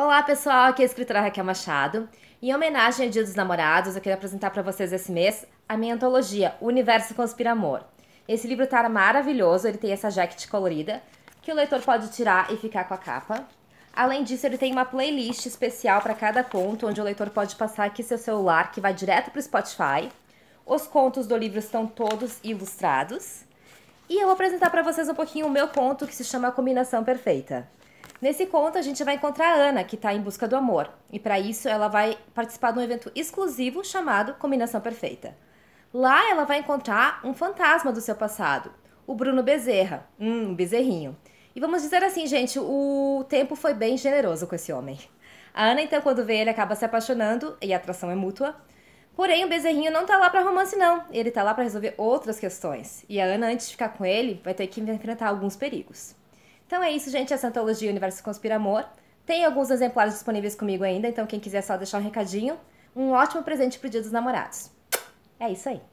Olá pessoal, aqui é a escritora Raquel Machado. Em homenagem ao Dia dos Namorados, eu quero apresentar para vocês esse mês a minha antologia O Universo Conspira Amor. Esse livro tá maravilhoso, ele tem essa jacket colorida que o leitor pode tirar e ficar com a capa. Além disso, ele tem uma playlist especial para cada conto, onde o leitor pode passar aqui seu celular, que vai direto para o Spotify. Os contos do livro estão todos ilustrados. E eu vou apresentar para vocês um pouquinho o meu conto, que se chama A Combinação Perfeita. Nesse conto, a gente vai encontrar a Ana, que está em busca do amor. E para isso, ela vai participar de um evento exclusivo chamado Combinação Perfeita. Lá, ela vai encontrar um fantasma do seu passado, o Bruno Bezerra. Hum, bezerrinho. E vamos dizer assim, gente, o tempo foi bem generoso com esse homem. A Ana, então, quando vê ele, acaba se apaixonando e a atração é mútua. Porém, o bezerrinho não tá lá para romance, não. Ele tá lá para resolver outras questões. E a Ana, antes de ficar com ele, vai ter que enfrentar alguns perigos. Então é isso, gente. Essa é antologia Universo Conspira Amor. Tem alguns exemplares disponíveis comigo ainda, então quem quiser é só deixar um recadinho. Um ótimo presente pro Dia dos Namorados. É isso aí.